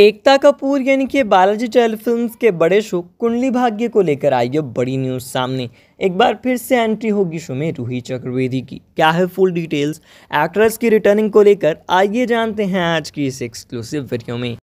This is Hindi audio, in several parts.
एकता कपूर यानी कि बालाजी चाइल्ड फिल्म के बड़े शो कुंडली भाग्य को लेकर आई है बड़ी न्यूज़ सामने एक बार फिर से एंट्री होगी शो में रूही चक्रवेदी की क्या है फुल डिटेल्स एक्ट्रेस की रिटर्निंग को लेकर आइए जानते हैं आज की इस एक्सक्लूसिव वीडियो में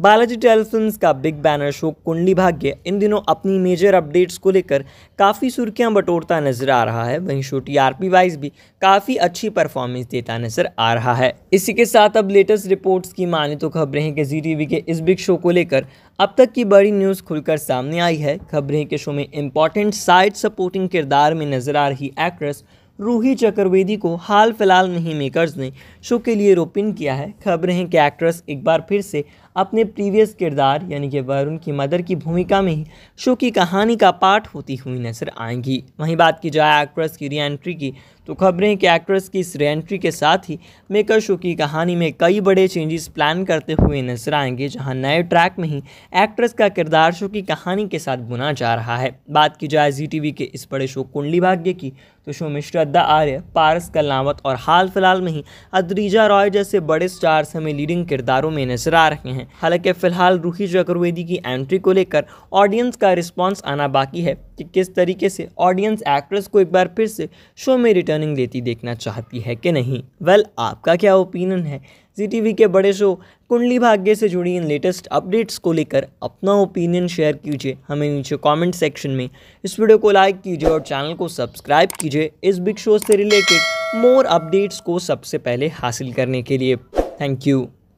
बालाजी फिल्म का big banner show Kundali Bhagya इन दिनों अपनी मेजर अपडेट्स को लेकर काफ़ी सुर्खियां बटोरता नजर आ रहा है वहीं शो टी आर वाइज भी काफ़ी अच्छी परफॉर्मेंस देता नजर आ रहा है इसी के साथ अब लेटेस्ट रिपोर्ट्स की माने तो खबरें हैं कि जी टी के इस बिग शो को लेकर अब तक की बड़ी न्यूज़ खुलकर सामने आई है खबरें के शो में इम्पॉर्टेंट साइड सपोर्टिंग किरदार में नजर आ रही एक्ट्रेस रूही चक्रवेदी को हाल फिलहाल नहीं मेकर्स ने शो के लिए रोपिन किया है खबर है कि एक्ट्रेस एक बार फिर से अपने प्रीवियस किरदार यानी कि वरुण की मदर की भूमिका में ही शो की कहानी का पाठ होती हुई नजर आएंगी वहीं बात की जाए एक्ट्रेस की रीएंट्री की तो खबरें हैं कि एक्ट्रेस की इस रीएंट्री के साथ ही मेकर शो की कहानी में कई बड़े चेंजेस प्लान करते हुए नजर आएंगे जहां नए ट्रैक में ही एक्ट्रेस का किरदार शो की कहानी के साथ बुना जा रहा है बात की जाए जी के इस बड़े शो कुंडली भाग्य की तो शो मिश्रा श्रद्धा आर्य पारस कलावत और हाल फिलहाल में ही अद्रीजा रॉय जैसे बड़े स्टार्स हमें लीडिंग किरदारों में नजर आ रहे हैं हालांकि फिलहाल रूही चक्रवेदी की एंट्री को लेकर ऑडियंस का रिस्पॉन्स आना बाकी है कि किस तरीके से ऑडियंस एक्ट्रेस को एक बार फिर से शो में रिटर्निंग देती देखना चाहती है कि नहीं वेल well, आपका क्या ओपिनियन है जी के बड़े शो कुंडली भाग्य से जुड़ी इन लेटेस्ट अपडेट्स को लेकर अपना ओपिनियन शेयर कीजिए हमें नीचे कमेंट सेक्शन में इस वीडियो को लाइक कीजिए और चैनल को सब्सक्राइब कीजिए इस बिग शो से रिलेटेड मोर अपडेट्स को सबसे पहले हासिल करने के लिए थैंक यू